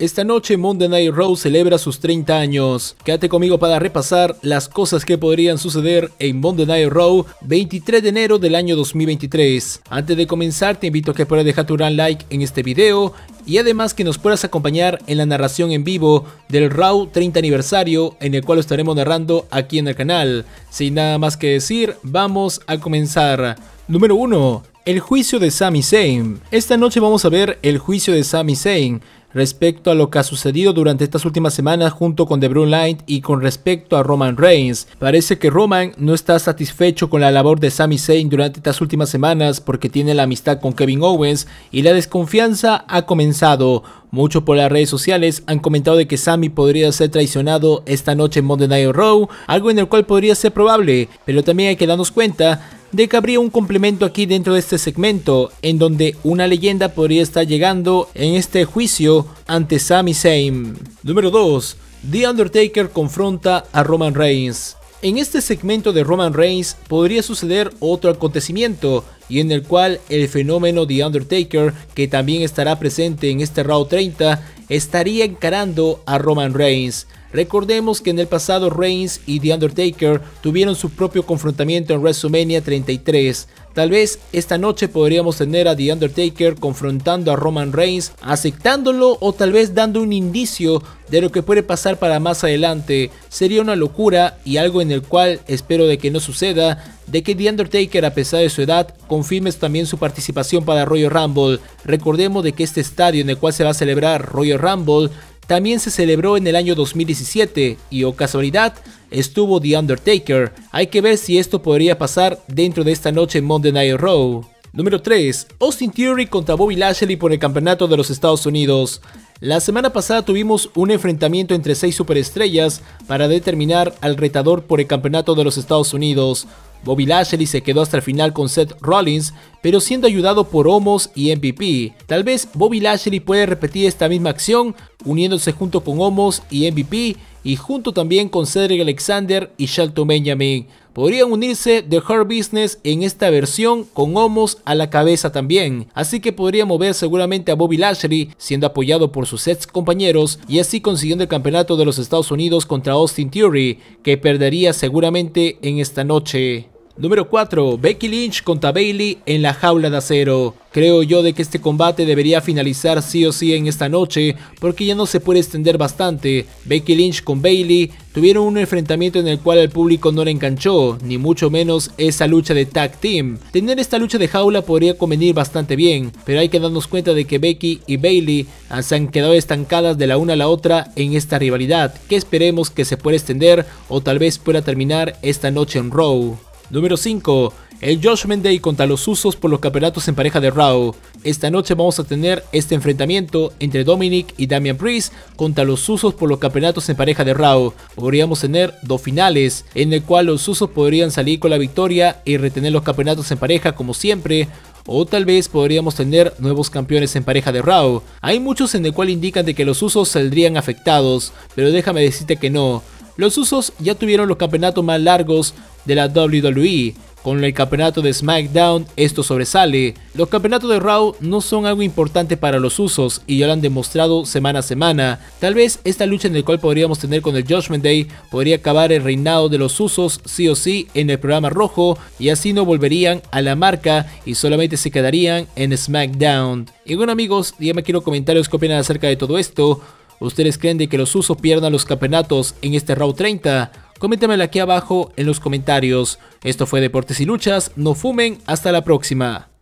Esta noche Monday Night Raw celebra sus 30 años. Quédate conmigo para repasar las cosas que podrían suceder en Monday Night Raw 23 de enero del año 2023. Antes de comenzar te invito a que puedas dejar tu gran like en este video y además que nos puedas acompañar en la narración en vivo del Raw 30 aniversario en el cual estaremos narrando aquí en el canal. Sin nada más que decir, vamos a comenzar. Número 1. El juicio de Sami Zayn. Esta noche vamos a ver el juicio de Sami Zayn respecto a lo que ha sucedido durante estas últimas semanas junto con The Brun Light y con respecto a Roman Reigns. Parece que Roman no está satisfecho con la labor de Sami Zayn durante estas últimas semanas porque tiene la amistad con Kevin Owens y la desconfianza ha comenzado. Muchos por las redes sociales han comentado de que Sami podría ser traicionado esta noche en Monday Night Raw, algo en el cual podría ser probable, pero también hay que darnos cuenta de que habría un complemento aquí dentro de este segmento, en donde una leyenda podría estar llegando en este juicio ante Sami Zayn. Número 2. The Undertaker confronta a Roman Reigns. En este segmento de Roman Reigns podría suceder otro acontecimiento y en el cual el fenómeno The Undertaker, que también estará presente en este Raw 30, estaría encarando a Roman Reigns. Recordemos que en el pasado Reigns y The Undertaker tuvieron su propio confrontamiento en WrestleMania 33. Tal vez esta noche podríamos tener a The Undertaker confrontando a Roman Reigns, aceptándolo o tal vez dando un indicio de lo que puede pasar para más adelante. Sería una locura y algo en el cual espero de que no suceda, de que The Undertaker a pesar de su edad confirme también su participación para Royal Rumble. Recordemos de que este estadio en el cual se va a celebrar Royal Rumble también se celebró en el año 2017 y, o oh casualidad, estuvo The Undertaker. Hay que ver si esto podría pasar dentro de esta noche en Monday Night Raw. Número 3. Austin Theory contra Bobby Lashley por el campeonato de los Estados Unidos. La semana pasada tuvimos un enfrentamiento entre seis superestrellas para determinar al retador por el campeonato de los Estados Unidos. Bobby Lashley se quedó hasta el final con Seth Rollins, pero siendo ayudado por Homos y MVP. Tal vez Bobby Lashley puede repetir esta misma acción, uniéndose junto con Homos y MVP, y junto también con Cedric Alexander y Shelton Benjamin. Podrían unirse The Hard Business en esta versión con Homos a la cabeza también, así que podría mover seguramente a Bobby Lashley siendo apoyado por sus ex compañeros y así consiguiendo el campeonato de los Estados Unidos contra Austin Theory, que perdería seguramente en esta noche. Número 4. Becky Lynch contra Bailey en la jaula de acero. Creo yo de que este combate debería finalizar sí o sí en esta noche, porque ya no se puede extender bastante. Becky Lynch con Bailey tuvieron un enfrentamiento en el cual el público no le enganchó, ni mucho menos esa lucha de tag team. Tener esta lucha de jaula podría convenir bastante bien, pero hay que darnos cuenta de que Becky y Bailey se han quedado estancadas de la una a la otra en esta rivalidad, que esperemos que se pueda extender o tal vez pueda terminar esta noche en Raw. Número 5. El Judgment Day contra los usos por los campeonatos en pareja de Raw. Esta noche vamos a tener este enfrentamiento entre Dominic y Damian Priest contra los usos por los campeonatos en pareja de Raw. Podríamos tener dos finales en el cual los usos podrían salir con la victoria y retener los campeonatos en pareja como siempre o tal vez podríamos tener nuevos campeones en pareja de Raw. Hay muchos en el cual indican de que los usos saldrían afectados, pero déjame decirte que no. Los usos ya tuvieron los campeonatos más largos de la WWE. Con el campeonato de SmackDown esto sobresale. Los campeonatos de Raw no son algo importante para los usos y ya lo han demostrado semana a semana. Tal vez esta lucha en la cual podríamos tener con el Judgment Day podría acabar el reinado de los usos sí o sí en el programa rojo y así no volverían a la marca y solamente se quedarían en SmackDown. Y bueno amigos, ya me quiero comentarios qué opinan acerca de todo esto. ¿Ustedes creen de que los Usos pierdan los campeonatos en este Raw 30? Coméntamelo aquí abajo en los comentarios. Esto fue Deportes y Luchas, no fumen, hasta la próxima.